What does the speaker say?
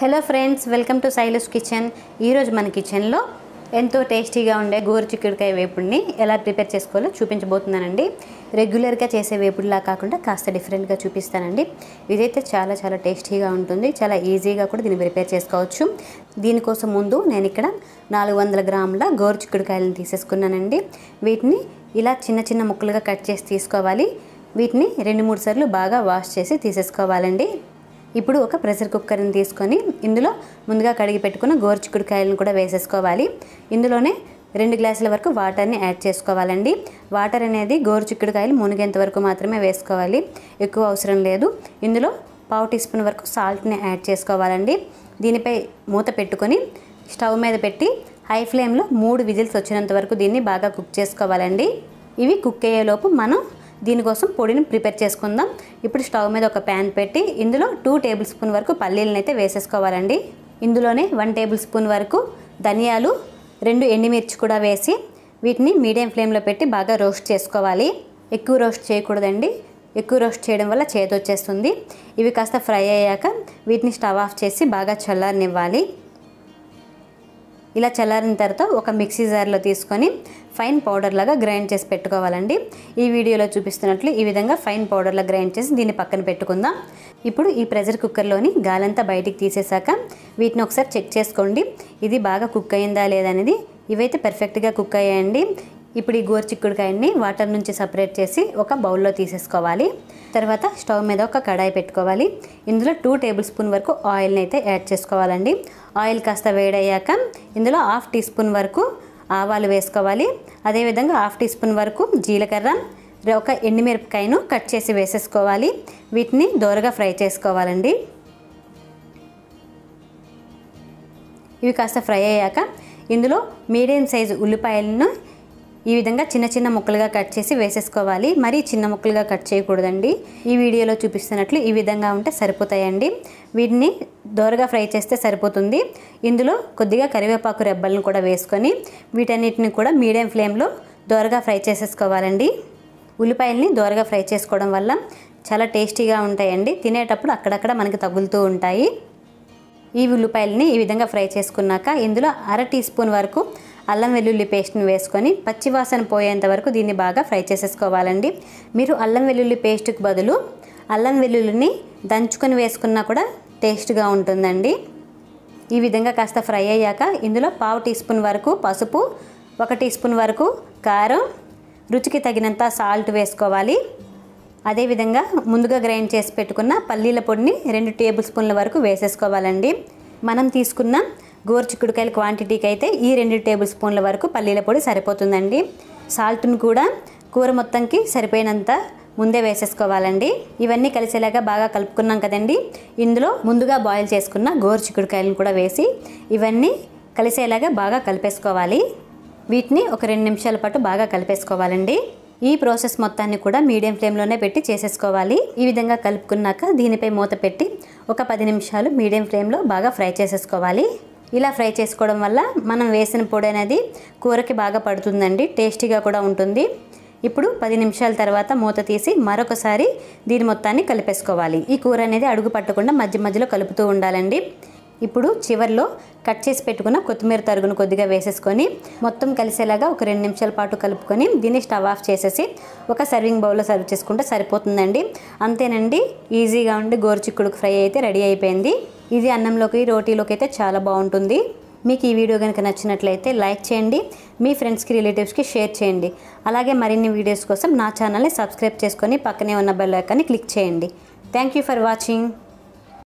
hello friends welcome to Sailu's kitchen ఈరోజు మన కిచెన్లో ఎంతో టేస్టీగా ఉండే గోరు చిక్కుడుకాయ వేపుడిని ఎలా ప్రిపేర్ చేసుకోవాలో చూపించబోతున్నానండి రెగ్యులర్గా చేసే వేపుడులా కాకుండా కాస్త డిఫరెంట్గా చూపిస్తానండి ఇదైతే చాలా చాలా టేస్టీగా ఉంటుంది చాలా ఈజీగా కూడా దీన్ని ప్రిపేర్ చేసుకోవచ్చు దీనికోసం ముందు నేను ఇక్కడ నాలుగు వందల గ్రాముల గోరు చిక్కుడుకాయలను తీసేసుకున్నానండి వీటిని ఇలా చిన్న చిన్న ముక్కలుగా కట్ చేసి తీసుకోవాలి వీటిని రెండు మూడు సార్లు బాగా వాష్ చేసి తీసేసుకోవాలండి ఇప్పుడు ఒక ప్రెషర్ కుక్కర్ని తీసుకొని ఇందులో ముందుగా కడిగి పెట్టుకున్న గోరుచిక్కుడుకాయలను కూడా వేసేసుకోవాలి ఇందులోనే రెండు గ్లాసుల వరకు వాటర్ని యాడ్ చేసుకోవాలండి వాటర్ అనేది గోరుచిక్కుడుకాయలు మునిగేంత వరకు మాత్రమే వేసుకోవాలి ఎక్కువ అవసరం లేదు ఇందులో పావు టీ స్పూన్ వరకు సాల్ట్ని యాడ్ చేసుకోవాలండి దీనిపై మూత పెట్టుకొని స్టవ్ మీద పెట్టి హై ఫ్లేమ్లో మూడు విజిల్స్ వచ్చినంత వరకు దీన్ని బాగా కుక్ చేసుకోవాలండి ఇవి కుక్ అయ్యేలోపు మనం దీనికోసం పొడిని ప్రిపేర్ చేసుకుందాం ఇప్పుడు స్టవ్ మీద ఒక ప్యాన్ పెట్టి ఇందులో టూ టేబుల్ స్పూన్ వరకు పల్లీలను అయితే వేసేసుకోవాలండి ఇందులోనే వన్ టేబుల్ స్పూన్ వరకు ధనియాలు రెండు ఎండుమిర్చి కూడా వేసి వీటిని మీడియం ఫ్లేమ్లో పెట్టి బాగా రోస్ట్ చేసుకోవాలి ఎక్కువ రోస్ట్ చేయకూడదండి ఎక్కువ రోస్ట్ చేయడం వల్ల చేదొచ్చేస్తుంది ఇవి కాస్త ఫ్రై అయ్యాక వీటిని స్టవ్ ఆఫ్ చేసి బాగా చల్లారనివ్వాలి ఇలా చల్లారిన తర్వాత ఒక మిక్సీ జార్లో తీసుకొని ఫైన్ పౌడర్ లాగా గ్రైండ్ చేసి పెట్టుకోవాలండి ఈ వీడియోలో చూపిస్తున్నట్లు ఈ విధంగా ఫైన్ పౌడర్లా గ్రైండ్ చేసి దీన్ని పక్కన పెట్టుకుందాం ఇప్పుడు ఈ ప్రెషర్ కుక్కర్లోని గాలంతా బయటికి తీసేశాక వీటిని ఒకసారి చెక్ చేసుకోండి ఇది బాగా కుక్ అయిందా లేదనేది ఇవైతే పర్ఫెక్ట్గా కుక్ అయ్యాయండి ఇప్పుడు ఈ గోరుచిక్కుడుకాయని వాటర్ నుంచి సపరేట్ చేసి ఒక బౌల్లో తీసేసుకోవాలి తర్వాత స్టవ్ మీద ఒక కడాయి పెట్టుకోవాలి ఇందులో టూ టేబుల్ స్పూన్ వరకు ఆయిల్ని అయితే యాడ్ చేసుకోవాలండి ఆయిల్ కాస్త వేడయ్యాక ఇందులో హాఫ్ టీ స్పూన్ వరకు ఆవాలు వేసుకోవాలి అదేవిధంగా హాఫ్ టీ స్పూన్ వరకు జీలకర్ర ఒక ఎండుమిరపకాయను కట్ చేసి వేసేసుకోవాలి వీటిని దోరగా ఫ్రై చేసుకోవాలండి ఇవి కాస్త ఫ్రై అయ్యాక ఇందులో మీడియం సైజు ఉల్లిపాయలను ఈ విధంగా చిన్న చిన్న ముక్కలుగా కట్ చేసి వేసేసుకోవాలి మరీ చిన్న ముక్కలుగా కట్ చేయకూడదండి ఈ వీడియోలో చూపిస్తున్నట్లు ఈ విధంగా ఉంటే సరిపోతాయండి వీటిని దోరగా ఫ్రై చేస్తే సరిపోతుంది ఇందులో కొద్దిగా కరివేపాకు రెబ్బలను కూడా వేసుకొని వీటన్నిటిని కూడా మీడియం ఫ్లేమ్లో దోరగా ఫ్రై చేసేసుకోవాలండి ఉల్లిపాయల్ని దోరగా ఫ్రై చేసుకోవడం వల్ల చాలా టేస్టీగా ఉంటాయండి తినేటప్పుడు అక్కడక్కడ మనకి తగులుతూ ఉంటాయి ఈ ఉల్లిపాయలని ఈ విధంగా ఫ్రై చేసుకున్నాక ఇందులో అర టీ స్పూన్ వరకు అల్లం వెల్లుల్లి పేస్ట్ని వేసుకొని పచ్చివాసన పోయేంత వరకు దీన్ని బాగా ఫ్రై చేసేసుకోవాలండి మీరు అల్లం వెల్లుల్లి పేస్ట్కి బదులు అల్లం వెల్లుల్లిని దంచుకొని వేసుకున్నా కూడా టేస్ట్గా ఉంటుందండి ఈ విధంగా కాస్త ఫ్రై అయ్యాక ఇందులో పావు టీ స్పూన్ వరకు పసుపు ఒక టీ స్పూన్ వరకు కారం రుచికి తగినంత సాల్ట్ వేసుకోవాలి అదేవిధంగా ముందుగా గ్రైండ్ చేసి పెట్టుకున్న పల్లీల పొడిని రెండు టేబుల్ స్పూన్ల వరకు వేసేసుకోవాలండి మనం తీసుకున్న గోరు చిక్కుడుకాయల క్వాంటిటీకి అయితే ఈ రెండు టేబుల్ స్పూన్ల వరకు పల్లీల పొడి సరిపోతుందండి సాల్ట్ను కూడా కూర మొత్తంకి సరిపోయినంత ముందే వేసేసుకోవాలండి ఇవన్నీ కలిసేలాగా బాగా కలుపుకున్నాం కదండి ఇందులో ముందుగా బాయిల్ చేసుకున్న గోరు చిక్కుడుకాయలను కూడా వేసి ఇవన్నీ కలిసేలాగా బాగా కలిపేసుకోవాలి వీటిని ఒక రెండు నిమిషాల పాటు బాగా కలిపేసుకోవాలండి ఈ ప్రాసెస్ మొత్తాన్ని కూడా మీడియం ఫ్లేమ్లోనే పెట్టి చేసేసుకోవాలి ఈ విధంగా కలుపుకున్నాక దీనిపై మూత పెట్టి ఒక పది నిమిషాలు మీడియం ఫ్లేమ్లో బాగా ఫ్రై చేసేసుకోవాలి ఇలా ఫ్రై చేసుకోవడం వల్ల మనం వేసిన పొడి అనేది కూరకి బాగా పడుతుందండి టేస్టీగా కూడా ఉంటుంది ఇప్పుడు పది నిమిషాల తర్వాత మూత తీసి మరొకసారి దీని మొత్తాన్ని కలిపేసుకోవాలి ఈ కూర అనేది అడుగు పట్టకుండా మధ్య మధ్యలో కలుపుతూ ఉండాలండి ఇప్పుడు చివరిలో కట్ చేసి పెట్టుకున్న కొత్తిమీర తరుగును కొద్దిగా వేసేసుకొని మొత్తం కలిసేలాగా ఒక రెండు నిమిషాల పాటు కలుపుకొని దీన్ని స్టవ్ ఆఫ్ చేసేసి ఒక సర్వింగ్ బౌల్లో సర్వ్ చేసుకుంటే సరిపోతుందండి అంతేనండి ఈజీగా ఉండి చిక్కుడుకు ఫ్రై అయితే రెడీ అయిపోయింది ఇది అన్నంలోకి రోటీలోకి అయితే చాలా బాగుంటుంది మీకు ఈ వీడియో కనుక నచ్చినట్లయితే లైక్ చేయండి మీ ఫ్రెండ్స్కి రిలేటివ్స్కి షేర్ చేయండి అలాగే మరిన్ని వీడియోస్ కోసం నా ఛానల్ని సబ్స్క్రైబ్ చేసుకొని పక్కనే ఉన్న బెల్ ఐకాన్ని క్లిక్ చేయండి థ్యాంక్ యూ ఫర్ వాచింగ్